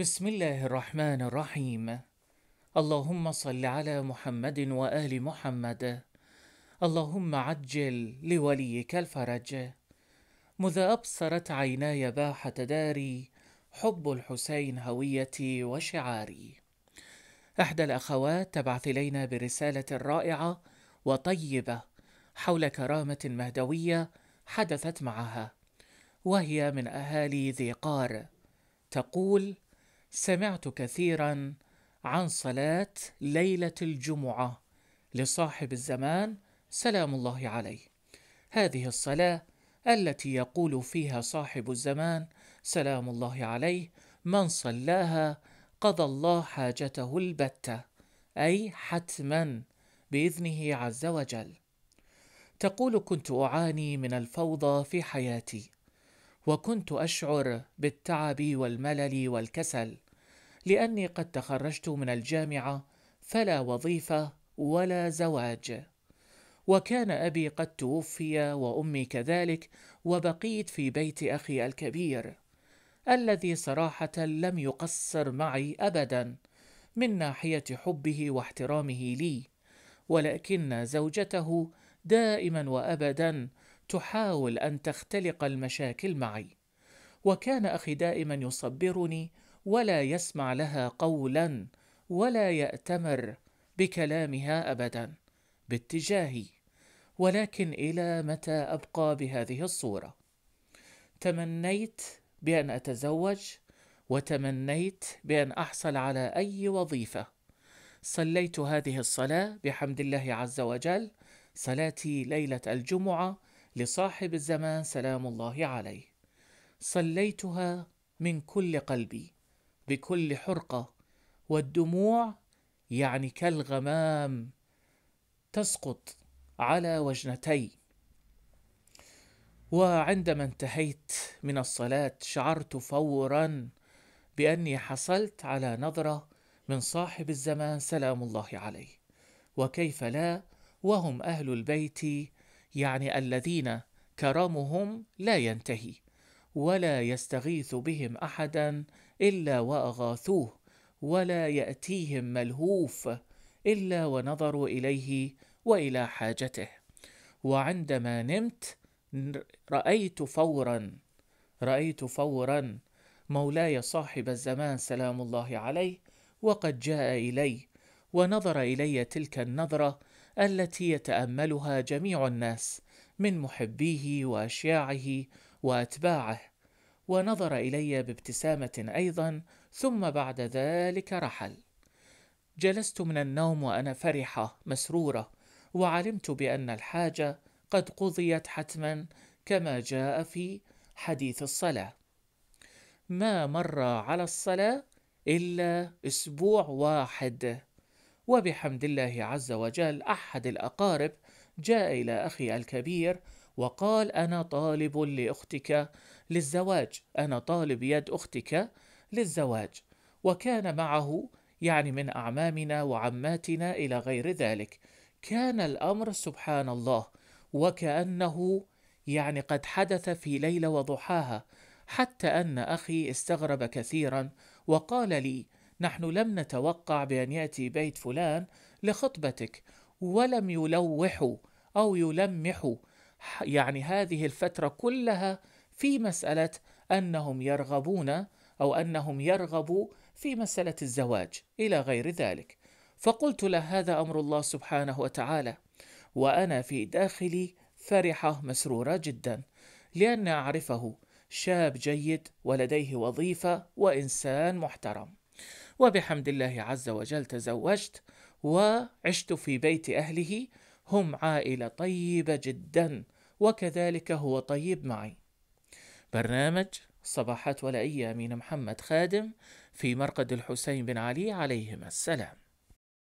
بسم الله الرحمن الرحيم اللهم صل على محمد وآل محمد اللهم عجل لوليك الفرج مذا أبصرت عيناي باحة داري حب الحسين هويتي وشعاري إحدى الأخوات تبعث إلينا برسالة رائعة وطيبة حول كرامة مهدوية حدثت معها وهي من أهالي ذي قار تقول سمعت كثيرا عن صلاة ليلة الجمعة لصاحب الزمان سلام الله عليه. هذه الصلاة التي يقول فيها صاحب الزمان سلام الله عليه: من صلاها قضى الله حاجته البتة، أي حتما بإذنه عز وجل. تقول كنت أعاني من الفوضى في حياتي، وكنت أشعر بالتعب والملل والكسل. لاني قد تخرجت من الجامعه فلا وظيفه ولا زواج وكان ابي قد توفي وامي كذلك وبقيت في بيت اخي الكبير الذي صراحه لم يقصر معي ابدا من ناحيه حبه واحترامه لي ولكن زوجته دائما وابدا تحاول ان تختلق المشاكل معي وكان اخي دائما يصبرني ولا يسمع لها قولا ولا ياتمر بكلامها ابدا باتجاهي ولكن الى متى ابقى بهذه الصوره تمنيت بان اتزوج وتمنيت بان احصل على اي وظيفه صليت هذه الصلاه بحمد الله عز وجل صلاتي ليله الجمعه لصاحب الزمان سلام الله عليه صليتها من كل قلبي بكل حرقة والدموع يعني كالغمام تسقط على وجنتي وعندما انتهيت من الصلاة شعرت فورا بأني حصلت على نظرة من صاحب الزمان سلام الله عليه وكيف لا وهم أهل البيت يعني الذين كرمهم لا ينتهي ولا يستغيث بهم أحدا إلا وأغاثوه ولا يأتيهم ملهوف إلا ونظروا إليه وإلى حاجته وعندما نمت رأيت فورا رأيت فورا مولاي صاحب الزمان سلام الله عليه وقد جاء إلي ونظر إلي تلك النظرة التي يتأملها جميع الناس من محبيه وأشياعه وأتباعه ونظر الي بابتسامه ايضا ثم بعد ذلك رحل جلست من النوم وانا فرحه مسروره وعلمت بان الحاجه قد قضيت حتما كما جاء في حديث الصلاه ما مر على الصلاه الا اسبوع واحد وبحمد الله عز وجل احد الاقارب جاء الى اخي الكبير وقال أنا طالب لأختك للزواج أنا طالب يد أختك للزواج وكان معه يعني من أعمامنا وعماتنا إلى غير ذلك كان الأمر سبحان الله وكأنه يعني قد حدث في ليلة وضحاها حتى أن أخي استغرب كثيرا وقال لي نحن لم نتوقع بأن يأتي بيت فلان لخطبتك ولم يلوحوا أو يلمحوا يعني هذه الفترة كلها في مسألة أنهم يرغبون أو أنهم يرغبوا في مسألة الزواج إلى غير ذلك فقلت له هذا أمر الله سبحانه وتعالى وأنا في داخلي فرحة مسرورة جدا لأن أعرفه شاب جيد ولديه وظيفة وإنسان محترم وبحمد الله عز وجل تزوجت وعشت في بيت أهله هم عائلة طيبة جدا وكذلك هو طيب معي برنامج صباحات ولائية من محمد خادم في مرقد الحسين بن علي عليهما السلام